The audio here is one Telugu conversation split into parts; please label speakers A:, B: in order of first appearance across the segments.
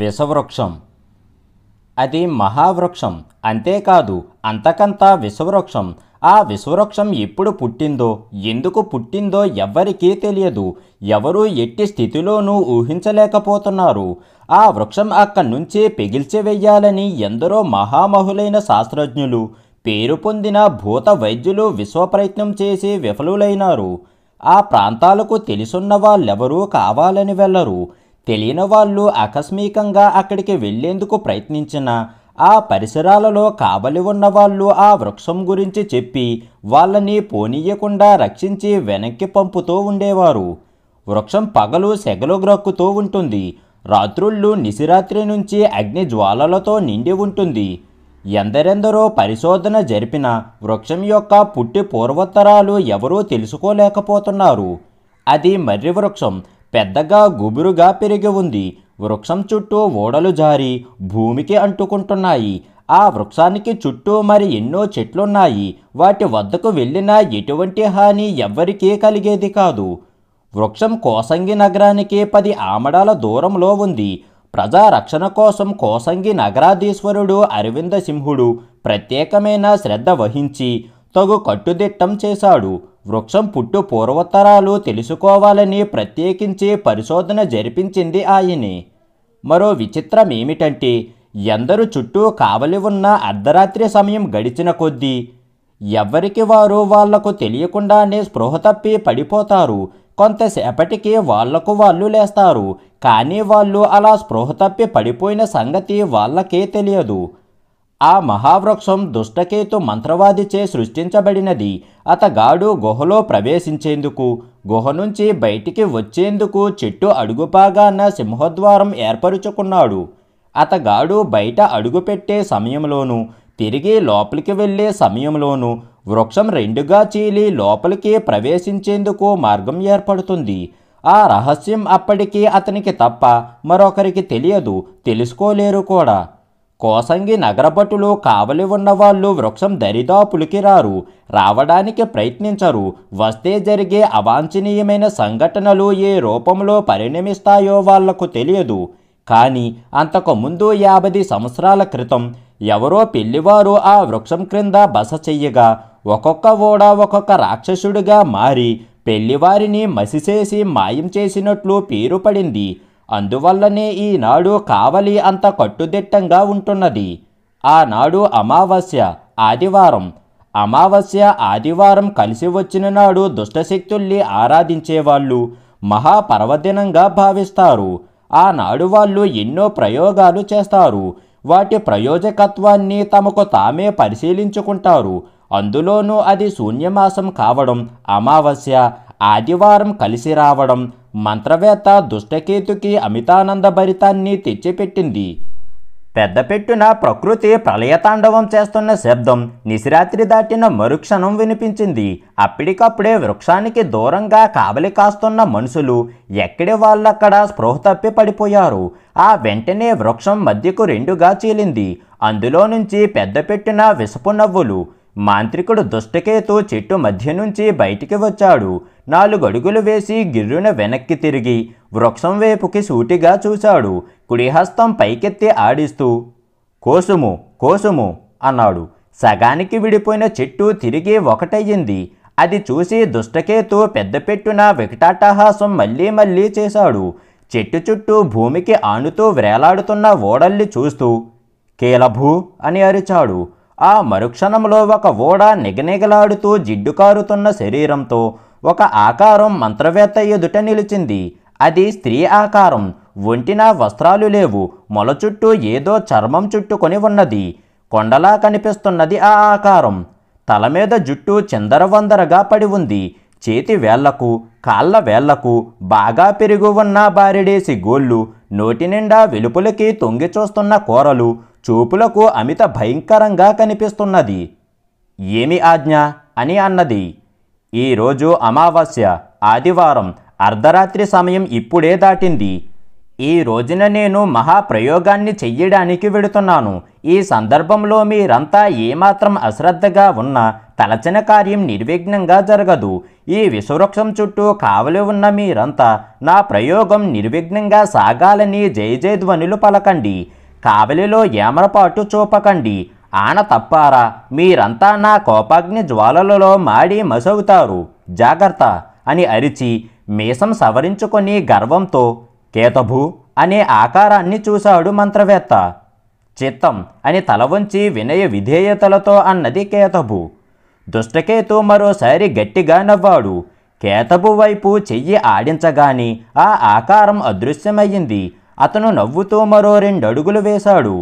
A: విషవృక్షం అది మహావృక్షం అంతేకాదు అంతకంతా విషవృక్షం ఆ విశ్వవృక్షం ఎప్పుడు పుట్టిందో ఎందుకు పుట్టిందో ఎవ్వరికీ తెలియదు ఎవరూ ఎట్టి స్థితిలోనూ ఊహించలేకపోతున్నారు ఆ వృక్షం అక్కడి నుంచే పెగిల్చివెయ్యాలని ఎందరో మహామహులైన శాస్త్రజ్ఞులు పేరు పొందిన భూత వైద్యులు విశ్వప్రయత్నం చేసి విఫలులైనారు ఆ ప్రాంతాలకు తెలిసున్న వాళ్ళెవరూ కావాలని వెళ్ళరు తెలియని వాళ్ళు ఆకస్మికంగా అక్కడికి వెళ్లేందుకు ప్రయత్నించిన ఆ పరిసరాలలో కాబలి ఉన్న వాళ్ళు ఆ వృక్షం గురించి చెప్పి వాళ్ళని పోనీయకుండా రక్షించి వెనక్కి పంపుతూ ఉండేవారు వృక్షం పగలు సెగలు గ్రక్కుతూ ఉంటుంది రాత్రుళ్ళు నిశిరాత్రి నుంచి అగ్ని జ్వాలలతో నిండి ఉంటుంది ఎందరెందరో పరిశోధన జరిపిన వృక్షం యొక్క పుట్టి పూర్వోత్తరాలు ఎవరూ తెలుసుకోలేకపోతున్నారు అది మర్రి వృక్షం పెద్దగా గుబురుగా పెరిగి ఉంది వృక్షం చుట్టూ ఓడలు జారి భూమికి అంటుకుంటున్నాయి ఆ వృక్షానికి చుట్టూ మరి ఎన్నో చెట్లున్నాయి వాటి వద్దకు వెళ్ళినా ఎటువంటి హాని ఎవ్వరికీ కలిగేది కాదు వృక్షం కోసంగి నగరానికి పది ఆమడాల దూరంలో ఉంది ప్రజా రక్షణ కోసం కోసంగి నగరాధీశ్వరుడు అరవింద సింహుడు ప్రత్యేకమైన శ్రద్ధ వహించి తగు కట్టుదిట్టం చేశాడు వృక్షం పుట్టు పూర్వోత్తరాలు తెలుసుకోవాలని ప్రత్యేకించి పరిశోధన జరిపించింది ఆయని మరో విచిత్రం ఏమిటంటే ఎందరు చుట్టూ కావలి ఉన్న అర్ధరాత్రి సమయం గడిచిన కొద్దీ ఎవరికి వారు వాళ్లకు తెలియకుండానే స్పృహ తప్పి పడిపోతారు కొంతసేపటికి వాళ్లకు వాళ్ళు లేస్తారు కానీ వాళ్ళు అలా స్పృహ తప్పి పడిపోయిన సంగతి వాళ్ళకే తెలియదు ఆ మహావృక్షం దుష్టకేతు మంత్రవాదిచే సృష్టించబడినది అతగాడు గుహలో ప్రవేశించేందుకు గుహ నుంచి బయటికి వచ్చేందుకు చెట్టు అడుగుపాగాన సింహద్వారం ఏర్పరుచుకున్నాడు అతగాడు బయట అడుగుపెట్టే సమయంలోనూ తిరిగి లోపలికి వెళ్ళే సమయంలోనూ వృక్షం రెండుగా చీలి లోపలికి ప్రవేశించేందుకు మార్గం ఏర్పడుతుంది ఆ రహస్యం అప్పటికీ అతనికి తప్ప మరొకరికి తెలియదు తెలుసుకోలేరు కూడా కోసంగి నగరభటులు కావలి ఉన్నవాళ్ళు వృక్షం దరిదాపులకి రారు రావడానికి ప్రయత్నించరు వస్తే జరిగే అవాంఛనీయమైన సంఘటనలు ఏ రూపంలో పరిణమిస్తాయో వాళ్లకు తెలియదు కానీ అంతకుముందు యాభై సంవత్సరాల క్రితం ఎవరో పెళ్లివారు ఆ వృక్షం క్రింద బస చెయ్యగా ఒక్కొక్క ఓడ ఒక్కొక్క రాక్షసుడిగా మారి పెళ్లివారిని మసిసేసి మాయం చేసినట్లు పేరు పడింది అందువల్లనే ఈనాడు కావలి అంత కట్టుదిట్టంగా ఉంటున్నది ఆనాడు అమావాస్య ఆదివారం అమావాస్య ఆదివారం కలిసి వచ్చిన నాడు దుష్టశక్తుల్ని ఆరాధించేవాళ్ళు మహాపర్వదినంగా భావిస్తారు ఆనాడు వాళ్ళు ఎన్నో ప్రయోగాలు చేస్తారు వాటి ప్రయోజకత్వాన్ని తమకు తామే పరిశీలించుకుంటారు అందులోనూ అది శూన్యమాసం కావడం అమావాస్య ఆదివారం కలిసి రావడం మంత్రవేత్త దుష్టకేతుకి అమితానంద భరితాన్ని తెచ్చిపెట్టింది పెద్దపెట్టున ప్రకృతి ప్రళయతాండవం చేస్తున్న శబ్దం నిశిరాత్రి దాటిన మరుక్షణం వినిపించింది అప్పటికప్పుడే వృక్షానికి దూరంగా కావలి కాస్తున్న మనుషులు ఎక్కడి వాళ్ళక్కడ స్పృహ తప్పి పడిపోయారు ఆ వెంటనే వృక్షం మధ్యకు రెండుగా చీలింది అందులో నుంచి పెద్దపెట్టిన విసుపు నవ్వులు మాంత్రికుడు దుష్టకేతు చెట్టు మధ్య నుంచి బయటికి వచ్చాడు నాలుగు అడుగులు వేసి గిర్రున వెనక్కి తిరిగి వృక్షం వైపుకి సూటిగా చూశాడు కుడిహస్తం పైకెత్తి ఆడిస్తూ కోసుము కోసుము అన్నాడు సగానికి విడిపోయిన చెట్టు తిరిగి ఒకటయ్యింది అది చూసి దుష్టకేతు పెట్టున వికటాటహాసం మళ్ళీ మళ్ళీ చేశాడు చెట్టు చుట్టూ భూమికి ఆనుతూ వేలాడుతున్న ఓడల్ని చూస్తూ కీలభూ అని అరిచాడు ఆ మరుక్షణంలో ఒక ఓడ నిగనిగలాడుతూ జిడ్డు కారుతున్న శరీరంతో ఒక ఆకారం మంత్రవేత్త ఎదుట నిలిచింది అది స్త్రీ ఆకారం ఒంటిన వస్త్రాలు లేవు మొల చుట్టూ ఏదో చర్మం చుట్టుకొని ఉన్నది కొండలా కనిపిస్తున్నది ఆ ఆకారం తల మీద జుట్టు చిందరవందరగా పడి ఉంది చేతి వేళ్లకు కాళ్ళ వేళ్లకు బాగా పెరిగి ఉన్న బారిడేసి గోళ్ళు నోటి నిండా వెలుపులకి తొంగి చూస్తున్న కూరలు చూపులకు అమిత భయంకరంగా కనిపిస్తున్నది ఏమి ఆజ్ఞ అని అన్నది ఈరోజు అమావాస్య ఆదివారం అర్ధరాత్రి సమయం ఇప్పుడే దాటింది ఈ రోజున నేను మహాప్రయోగాన్ని చెయ్యడానికి వెడుతున్నాను ఈ సందర్భంలో మీరంతా ఏమాత్రం అశ్రద్ధగా ఉన్న తలచిన కార్యం నిర్విఘ్నంగా జరగదు ఈ విశ్వవృక్షం చుట్టూ కావలి ఉన్న మీరంతా నా ప్రయోగం నిర్విఘ్నంగా సాగాలని ధ్వనులు పలకండి కావలిలో ఏమరపాటు చూపకండి ఆన తప్పారా మీరంతా నా కోపాగ్ని జ్వాలలలో మాడి మసవుతారు జాగ్రత్త అని అరిచి మీసం సవరించుకొని గర్వంతో కేతభు అనే ఆకారాన్ని చూశాడు మంత్రవేత్త చిత్తం అని తల వంచి వినయ విధేయతలతో అన్నది కేతభు దుష్టకేతు మరోసారి గట్టిగా నవ్వాడు కేతభు వైపు చెయ్యి ఆడించగాని ఆ ఆకారం అదృశ్యమయ్యింది అతను నవ్వుతూ మరో రెండడుగులు వేశాడు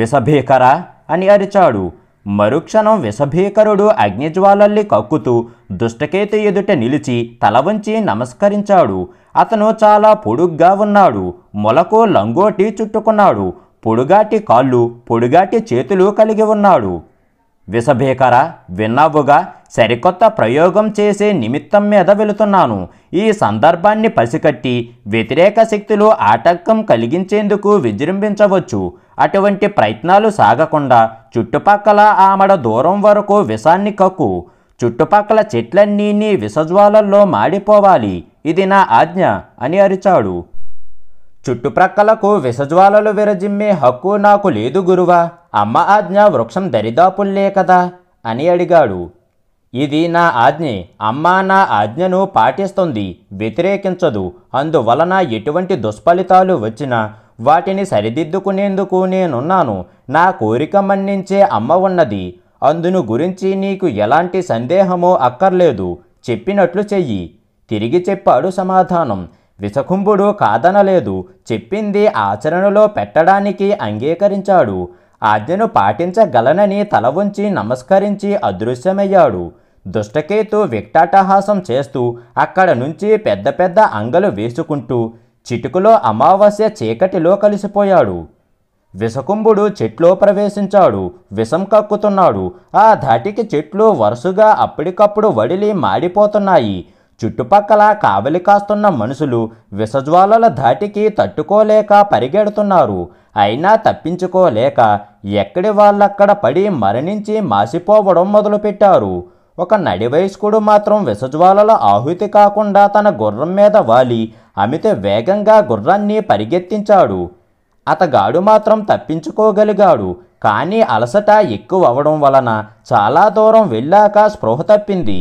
A: విషభీకరా అని అరిచాడు మరుక్షణం విషభీకరుడు అగ్నిజ్వాలల్లి కక్కుతూ దుష్టకేతి ఎదుట నిలిచి తల వంచి నమస్కరించాడు అతను చాలా పొడుగ్గా ఉన్నాడు మొలకు లంగోటి చుట్టుకున్నాడు పొడుగాటి కాళ్ళు పొడుగాటి చేతులు కలిగి ఉన్నాడు విషభీకర విన్నవ్వుగా సరికొత్త ప్రయోగం చేసే నిమిత్తం మీద వెళుతున్నాను ఈ సందర్భాన్ని పసికట్టి వ్యతిరేక శక్తులు ఆటంకం కలిగించేందుకు విజృంభించవచ్చు అటువంటి ప్రయత్నాలు సాగకుండా చుట్టుపక్కల ఆమడ దూరం వరకు విషాన్ని కక్కు చుట్టుపక్కల చెట్లన్నీ నీ విషజ్వాలల్లో మాడిపోవాలి ఇది నా ఆజ్ఞ అని అరిచాడు చుట్టుప్రక్కలకు విషజ్వాలలు విరజిమ్మే హక్కు నాకు లేదు గురువా అమ్మ ఆజ్ఞ వృక్షం దరిదాపుల్లే కదా అని అడిగాడు ఇది నా ఆజ్ఞే అమ్మ నా ఆజ్ఞను పాటిస్తుంది వ్యతిరేకించదు అందువలన ఎటువంటి దుష్ఫలితాలు వచ్చినా వాటిని సరిదిద్దుకునేందుకు నేనున్నాను నా కోరిక మన్నించే అమ్మ ఉన్నది అందును గురించి నీకు ఎలాంటి సందేహమో అక్కర్లేదు చెప్పినట్లు చెయ్యి తిరిగి చెప్పాడు సమాధానం విషకుంభుడు కాదనలేదు చెప్పింది ఆచరణలో పెట్టడానికి అంగీకరించాడు ఆజ్ఞను పాటించగలనని తల ఉంచి నమస్కరించి అదృశ్యమయ్యాడు దుష్టకేతు విక్టాటహాసం చేస్తూ అక్కడ నుంచి పెద్ద పెద్ద అంగలు వేసుకుంటూ చిటుకులో అమావాస్య చీకటిలో కలిసిపోయాడు విషకుంభుడు చెట్లో ప్రవేశించాడు విషం కక్కుతున్నాడు ఆ ధాటికి చెట్లు వరుసగా అప్పటికప్పుడు వడిలి మాడిపోతున్నాయి చుట్టుపక్కల కావలి కాస్తున్న మనుషులు విషజ్వాలల ధాటికి తట్టుకోలేక పరిగెడుతున్నారు అయినా తప్పించుకోలేక ఎక్కడి వాళ్ళక్కడ పడి మరణించి మాసిపోవడం మొదలుపెట్టారు ఒక నడివయస్కుడు మాత్రం విషజ్వాలల ఆహుతి కాకుండా తన గుర్రం మీద వాలి అమిత వేగంగా గుర్రాన్ని పరిగెత్తించాడు అతగాడు మాత్రం తప్పించుకోగలిగాడు కానీ అలసట ఎక్కువ అవడం వలన చాలా దూరం వెళ్ళాక స్పృహ తప్పింది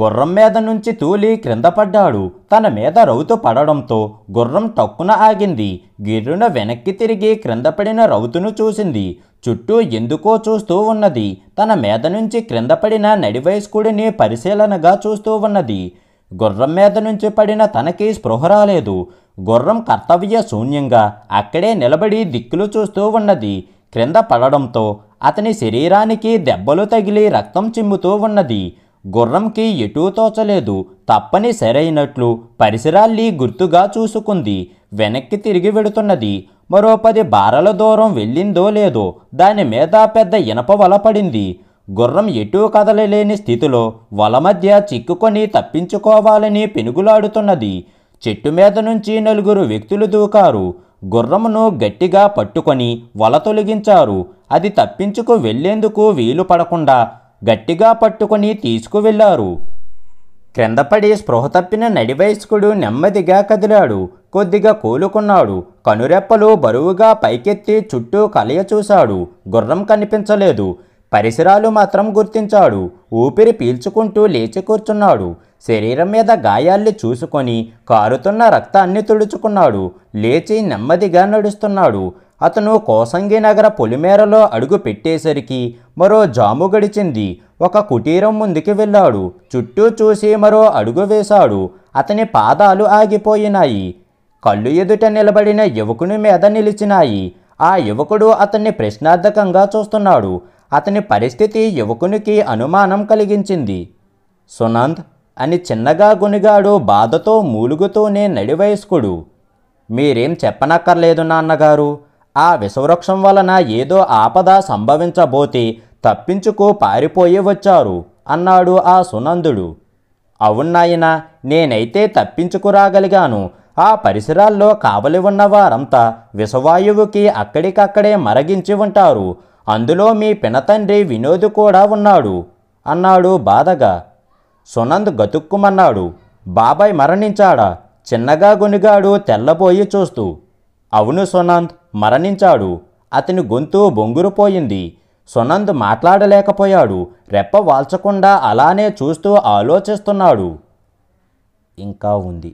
A: గుర్రం మీద నుంచి తూలి క్రింద పడ్డాడు తన మీద రౌతు పడడంతో గుర్రం టక్కున ఆగింది గిర్రున వెనక్కి తిరిగి క్రింద పడిన రౌతును చూసింది చుట్టూ ఎందుకో చూస్తూ ఉన్నది తన మీద నుంచి క్రింద పడిన నడివయస్కుడిని పరిశీలనగా చూస్తూ ఉన్నది గుర్రం మీద నుంచి పడిన తనకి స్పృహ రాలేదు గుర్రం కర్తవ్య శూన్యంగా అక్కడే నిలబడి దిక్కులు చూస్తూ ఉన్నది క్రింద పడడంతో అతని శరీరానికి దెబ్బలు తగిలి రక్తం చిమ్ముతూ ఉన్నది గుర్రంకి ఎటూ తోచలేదు తప్పని సరైనట్లు పరిసరాల్ని గుర్తుగా చూసుకుంది వెనక్కి తిరిగి వెడుతున్నది మరో పది బారల దూరం వెళ్ళిందో లేదో దాని మీద పెద్ద ఇనప వల పడింది గుర్రం ఎటూ కదలలేని స్థితిలో వల మధ్య చిక్కుకొని తప్పించుకోవాలని పెనుగులాడుతున్నది చెట్టు మీద నుంచి నలుగురు వ్యక్తులు దూకారు గుర్రమును గట్టిగా పట్టుకొని వల తొలగించారు అది తప్పించుకు వెళ్లేందుకు వీలు పడకుండా గట్టిగా పట్టుకుని తీసుకువెళ్లారు క్రిందపడి స్పృహ తప్పిన నడివయస్కుడు నెమ్మదిగా కదిలాడు కొద్దిగా కూలుకున్నాడు కనురెప్పలు బరువుగా పైకెత్తి చుట్టూ కలయ చూశాడు గుర్రం కనిపించలేదు పరిసరాలు మాత్రం గుర్తించాడు ఊపిరి పీల్చుకుంటూ లేచి కూర్చున్నాడు శరీరం మీద గాయాల్ని చూసుకొని కారుతున్న రక్తాన్ని తుడుచుకున్నాడు లేచి నెమ్మదిగా నడుస్తున్నాడు అతను కోసంగి నగర పొలిమేరలో అడుగు పెట్టేసరికి మరో జాము గడిచింది ఒక కుటీరం ముందుకి వెళ్ళాడు చుట్టూ చూసి మరో అడుగు వేశాడు అతని పాదాలు ఆగిపోయినాయి కళ్ళు ఎదుట నిలబడిన యువకుని మీద నిలిచినాయి ఆ యువకుడు అతన్ని ప్రశ్నార్థకంగా చూస్తున్నాడు అతని పరిస్థితి యువకునికి అనుమానం కలిగించింది సునంద్ అని చిన్నగా గునిగాడు బాధతో మూలుగుతూనే నడివయస్కుడు మీరేం చెప్పనక్కర్లేదు నాన్నగారు ఆ విషవృక్షం వలన ఏదో ఆపద సంభవించబోతే తప్పించుకు పారిపోయి వచ్చారు అన్నాడు ఆ సునందుడు అవున్నాయన నేనైతే తప్పించుకురాగలిగాను ఆ పరిసరాల్లో కావలి ఉన్న వారంతా విషవాయువుకి అక్కడికక్కడే మరగించి ఉంటారు అందులో మీ పినతండ్రి వినోద్ కూడా ఉన్నాడు అన్నాడు బాధగా సునంద్ గతుక్కుమన్నాడు బాబాయ్ మరణించాడా చిన్నగా గునిగాడు తెల్లబోయి చూస్తూ అవును సునంద్ మరణించాడు అతని గొంతు బొంగురుపోయింది సునంద్ మాట్లాడలేకపోయాడు రెప్ప వాల్చకుండా అలానే చూస్తూ ఆలోచిస్తున్నాడు ఇంకా ఉంది